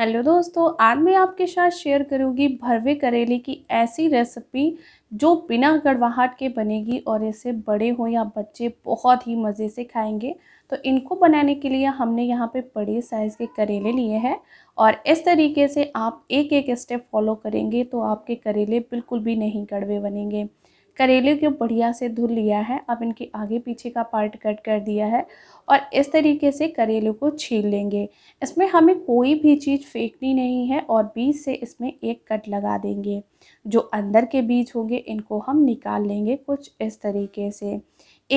hello दोस्तों आज मैं आपके साथ शेयर करूंगी भरवे करेले की ऐसी रेसिपी जो बिना गड़वाहट के बनेगी और इसे बड़े हो या बच्चे बहुत ही मज़े से खाएंगे तो इनको बनाने के लिए हमने यहाँ पे बड़े साइज़ के करेले लिए हैं और इस तरीके से आप एक एक स्टेप फॉलो करेंगे तो आपके करेले बिल्कुल भी नहीं कड़वे बनेंगे करेले को बढ़िया से धुल लिया है अब इनके आगे पीछे का पार्ट कट कर दिया है और इस तरीके से करेले को छील लेंगे इसमें हमें कोई भी चीज़ फेंकनी नहीं है और बीज से इसमें एक कट लगा देंगे जो अंदर के बीज होंगे इनको हम निकाल लेंगे कुछ इस तरीके से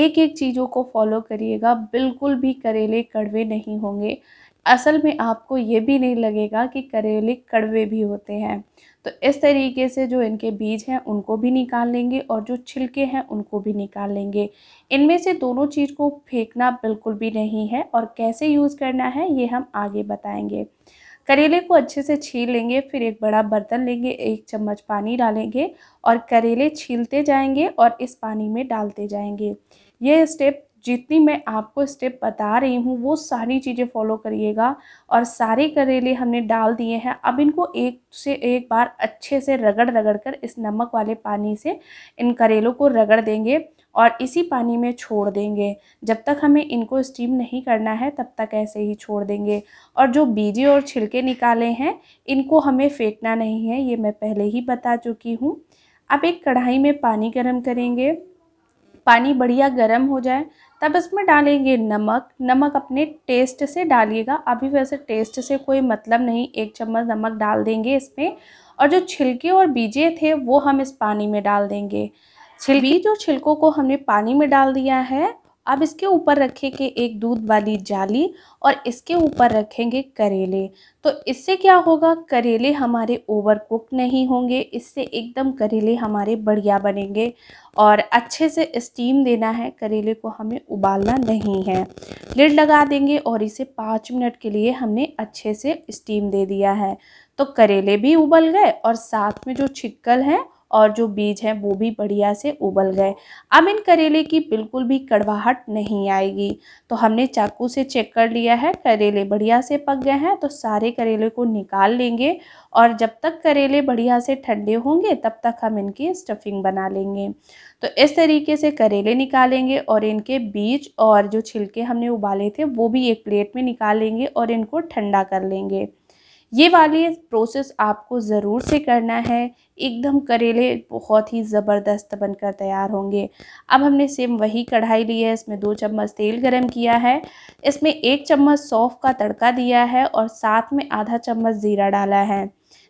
एक एक चीज़ों को फॉलो करिएगा बिल्कुल भी करेले कड़वे नहीं होंगे असल में आपको ये भी नहीं लगेगा कि करेले कड़वे भी होते हैं तो इस तरीके से जो इनके बीज हैं उनको भी निकाल लेंगे और जो छिलके हैं उनको भी निकाल लेंगे इनमें से दोनों चीज़ को फेंकना बिल्कुल भी नहीं है और कैसे यूज़ करना है ये हम आगे बताएंगे करेले को अच्छे से छील लेंगे फिर एक बड़ा बर्तन लेंगे एक चम्मच पानी डालेंगे और करेले छीलते जाएंगे और इस पानी में डालते जाएंगे ये स्टेप जितनी मैं आपको स्टेप बता रही हूँ वो सारी चीज़ें फॉलो करिएगा और सारे करेले हमने डाल दिए हैं अब इनको एक से एक बार अच्छे से रगड़ रगड़ कर इस नमक वाले पानी से इन करेलों को रगड़ देंगे और इसी पानी में छोड़ देंगे जब तक हमें इनको स्टीम नहीं करना है तब तक ऐसे ही छोड़ देंगे और जो बीजे और छिलके निकाले हैं इनको हमें फेंकना नहीं है ये मैं पहले ही बता चुकी हूँ अब एक कढ़ाई में पानी गर्म करेंगे पानी बढ़िया गर्म हो जाए तब इसमें डालेंगे नमक नमक अपने टेस्ट से डालिएगा अभी वैसे टेस्ट से कोई मतलब नहीं एक चम्मच नमक डाल देंगे इसमें और जो छिलके और बीजे थे वो हम इस पानी में डाल देंगे छिल बीज और छिलकों को हमने पानी में डाल दिया है अब इसके ऊपर रखेंगे एक दूध वाली जाली और इसके ऊपर रखेंगे करेले तो इससे क्या होगा करेले हमारे ओवर कुक नहीं होंगे इससे एकदम करेले हमारे बढ़िया बनेंगे और अच्छे से स्टीम देना है करेले को हमें उबालना नहीं है लिड लगा देंगे और इसे पाँच मिनट के लिए हमने अच्छे से स्टीम दे दिया है तो करेले भी उबल गए और साथ में जो छिक्कल है और जो बीज हैं वो भी बढ़िया से उबल गए अब इन करेले की बिल्कुल भी कड़वाहट नहीं आएगी तो हमने चाकू से चेक कर लिया है करेले बढ़िया से पक गए हैं तो सारे करेले को निकाल लेंगे और जब तक करेले बढ़िया से ठंडे होंगे तब तक हम इनकी स्टफिंग बना लेंगे तो इस तरीके से करेले निकालेंगे और इनके बीज और जो छिलके हमने उबाले थे वो भी एक प्लेट में निकालेंगे और इनको ठंडा कर लेंगे ये वाली प्रोसेस आपको ज़रूर से करना है एकदम करेले बहुत ही ज़बरदस्त बनकर तैयार होंगे अब हमने सेम वही कढ़ाई ली है इसमें दो चम्मच तेल गरम किया है इसमें एक चम्मच सौंफ का तड़का दिया है और साथ में आधा चम्मच ज़ीरा डाला है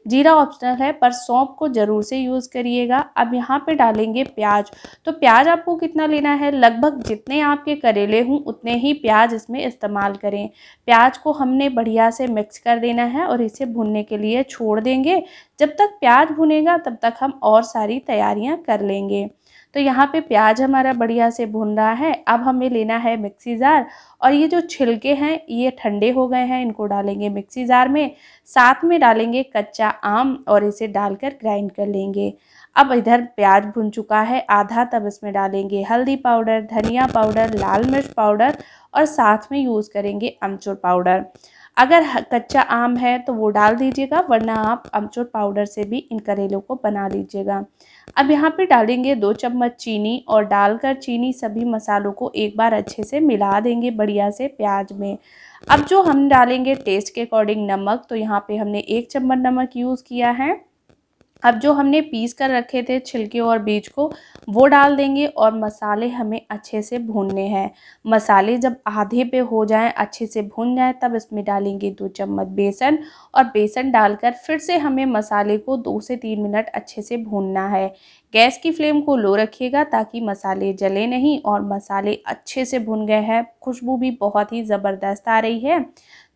जीरा ऑप्शनल है पर सौंप को ज़रूर से यूज़ करिएगा अब यहाँ पे डालेंगे प्याज तो प्याज आपको कितना लेना है लगभग जितने आपके करेले हों उतने ही प्याज इसमें इस्तेमाल करें प्याज को हमने बढ़िया से मिक्स कर देना है और इसे भुनने के लिए छोड़ देंगे जब तक प्याज भुनेगा तब तक हम और सारी तैयारियाँ कर लेंगे तो यहाँ पे प्याज हमारा बढ़िया से भुन रहा है अब हमें लेना है मिक्सी जार और ये जो छिलके हैं ये ठंडे हो गए हैं इनको डालेंगे मिक्सी जार में साथ में डालेंगे कच्चा आम और इसे डालकर ग्राइंड कर लेंगे अब इधर प्याज भुन चुका है आधा तब इसमें डालेंगे हल्दी पाउडर धनिया पाउडर लाल मिर्च पाउडर और साथ में यूज़ करेंगे अमचूर पाउडर अगर कच्चा आम है तो वो डाल दीजिएगा वरना आप अमचूर पाउडर से भी इन करेलों को बना लीजिएगा अब यहाँ पे डालेंगे दो चम्मच चीनी और डालकर चीनी सभी मसालों को एक बार अच्छे से मिला देंगे बढ़िया से प्याज में अब जो हम डालेंगे टेस्ट के अकॉर्डिंग नमक तो यहाँ पे हमने एक चम्मच नमक यूज़ किया है अब जो हमने पीस कर रखे थे छिलके और बीज को वो डाल देंगे और मसाले हमें अच्छे से भूनने हैं मसाले जब आधे पे हो जाएं अच्छे से भून जाएं तब इसमें डालेंगे दो चम्मच बेसन और बेसन डालकर फिर से हमें मसाले को दो से तीन मिनट अच्छे से भूनना है गैस की फ्लेम को लो रखिएगा ताकि मसाले जले नहीं और मसाले अच्छे से भुन गए हैं खुशबू भी बहुत ही ज़बरदस्त आ रही है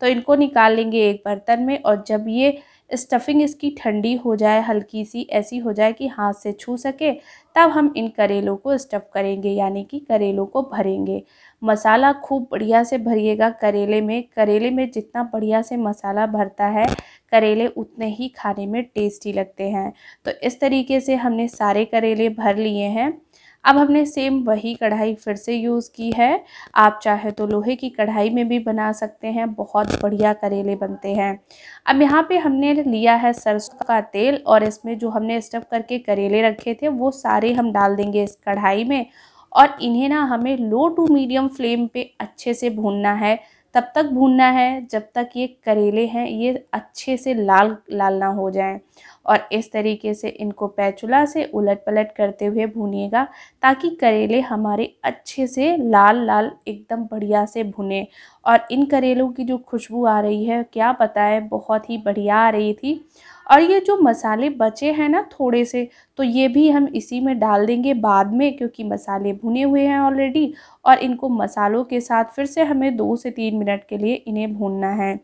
तो इनको निकाल लेंगे एक बर्तन में और जब ये स्टफिंग इसकी ठंडी हो जाए हल्की सी ऐसी हो जाए कि हाथ से छू सके तब हम इन करेलों को स्टफ़ करेंगे यानी कि करेलों को भरेंगे मसाला खूब बढ़िया से भरिएगा करेले में करेले में जितना बढ़िया से मसाला भरता है करेले उतने ही खाने में टेस्टी लगते हैं तो इस तरीके से हमने सारे करेले भर लिए हैं अब हमने सेम वही कढ़ाई फिर से यूज़ की है आप चाहे तो लोहे की कढ़ाई में भी बना सकते हैं बहुत बढ़िया करेले बनते हैं अब यहाँ पे हमने लिया है सरसों का तेल और इसमें जो हमने स्टफ करके करेले रखे थे वो सारे हम डाल देंगे इस कढ़ाई में और इन्हें ना हमें लो टू मीडियम फ्लेम पे अच्छे से भूनना है तब तक भूनना है जब तक ये करेले हैं ये अच्छे से लाल लाल ना हो जाएं और इस तरीके से इनको पैचुला से उलट पलट करते हुए भूनिएगा ताकि करेले हमारे अच्छे से लाल लाल एकदम बढ़िया से भुने और इन करेलों की जो खुशबू आ रही है क्या पता है बहुत ही बढ़िया आ रही थी और ये जो मसाले बचे हैं ना थोड़े से तो ये भी हम इसी में डाल देंगे बाद में क्योंकि मसाले भुने हुए हैं ऑलरेडी और इनको मसालों के साथ फिर से हमें दो से तीन मिनट के लिए इन्हें भूनना है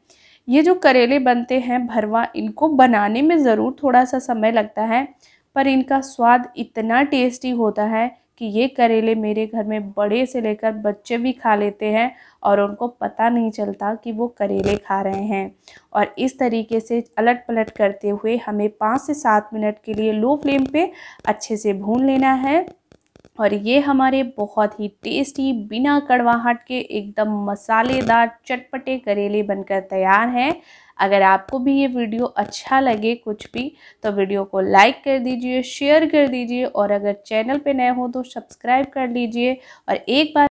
ये जो करेले बनते हैं भरवा इनको बनाने में ज़रूर थोड़ा सा समय लगता है पर इनका स्वाद इतना टेस्टी होता है कि ये करेले मेरे घर में बड़े से लेकर बच्चे भी खा लेते हैं और उनको पता नहीं चलता कि वो करेले खा रहे हैं और इस तरीके से अलट पलट करते हुए हमें पाँच से सात मिनट के लिए लो फ्लेम पे अच्छे से भून लेना है और ये हमारे बहुत ही टेस्टी बिना कड़वाहट के एकदम मसालेदार चटपटे करेले बनकर तैयार हैं अगर आपको भी ये वीडियो अच्छा लगे कुछ भी तो वीडियो को लाइक कर दीजिए शेयर कर दीजिए और अगर चैनल पे नए हो तो सब्सक्राइब कर लीजिए और एक बार